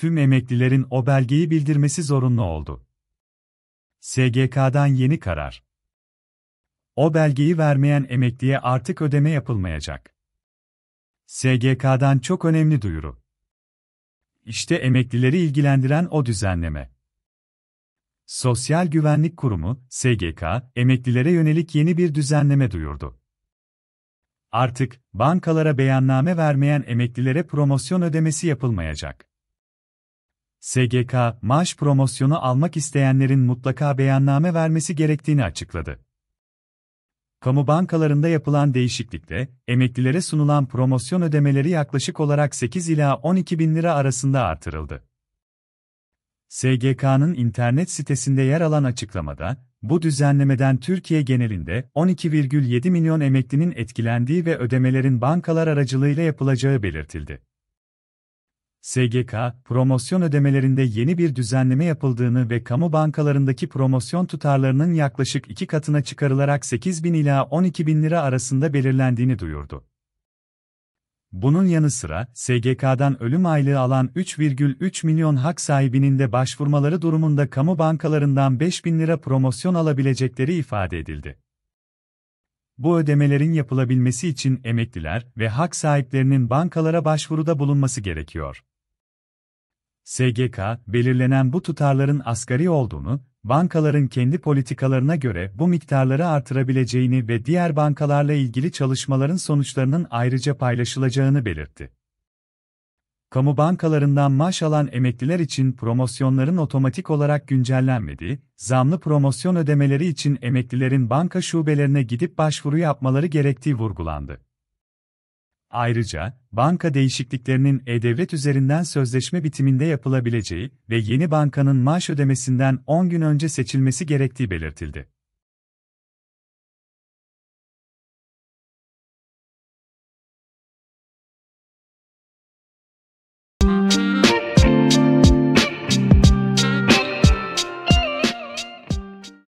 tüm emeklilerin o belgeyi bildirmesi zorunlu oldu. SGK'dan yeni karar. O belgeyi vermeyen emekliye artık ödeme yapılmayacak. SGK'dan çok önemli duyuru. İşte emeklileri ilgilendiren o düzenleme. Sosyal Güvenlik Kurumu, SGK, emeklilere yönelik yeni bir düzenleme duyurdu. Artık, bankalara beyanname vermeyen emeklilere promosyon ödemesi yapılmayacak. SGK, maaş promosyonu almak isteyenlerin mutlaka beyanname vermesi gerektiğini açıkladı. Kamu bankalarında yapılan değişiklikle, emeklilere sunulan promosyon ödemeleri yaklaşık olarak 8 ila 12 bin lira arasında artırıldı. SGK'nın internet sitesinde yer alan açıklamada, bu düzenlemeden Türkiye genelinde 12,7 milyon emeklinin etkilendiği ve ödemelerin bankalar aracılığıyla yapılacağı belirtildi. SGK, promosyon ödemelerinde yeni bir düzenleme yapıldığını ve kamu bankalarındaki promosyon tutarlarının yaklaşık iki katına çıkarılarak 8 bin ila 12 bin lira arasında belirlendiğini duyurdu. Bunun yanı sıra, SGK'dan ölüm aylığı alan 3,3 milyon hak sahibinin de başvurmaları durumunda kamu bankalarından 5 bin lira promosyon alabilecekleri ifade edildi. Bu ödemelerin yapılabilmesi için emekliler ve hak sahiplerinin bankalara başvuruda bulunması gerekiyor. SGK, belirlenen bu tutarların asgari olduğunu, bankaların kendi politikalarına göre bu miktarları artırabileceğini ve diğer bankalarla ilgili çalışmaların sonuçlarının ayrıca paylaşılacağını belirtti. Kamu bankalarından maaş alan emekliler için promosyonların otomatik olarak güncellenmediği, zamlı promosyon ödemeleri için emeklilerin banka şubelerine gidip başvuru yapmaları gerektiği vurgulandı. Ayrıca, banka değişikliklerinin E-Devlet üzerinden sözleşme bitiminde yapılabileceği ve yeni bankanın maaş ödemesinden 10 gün önce seçilmesi gerektiği belirtildi.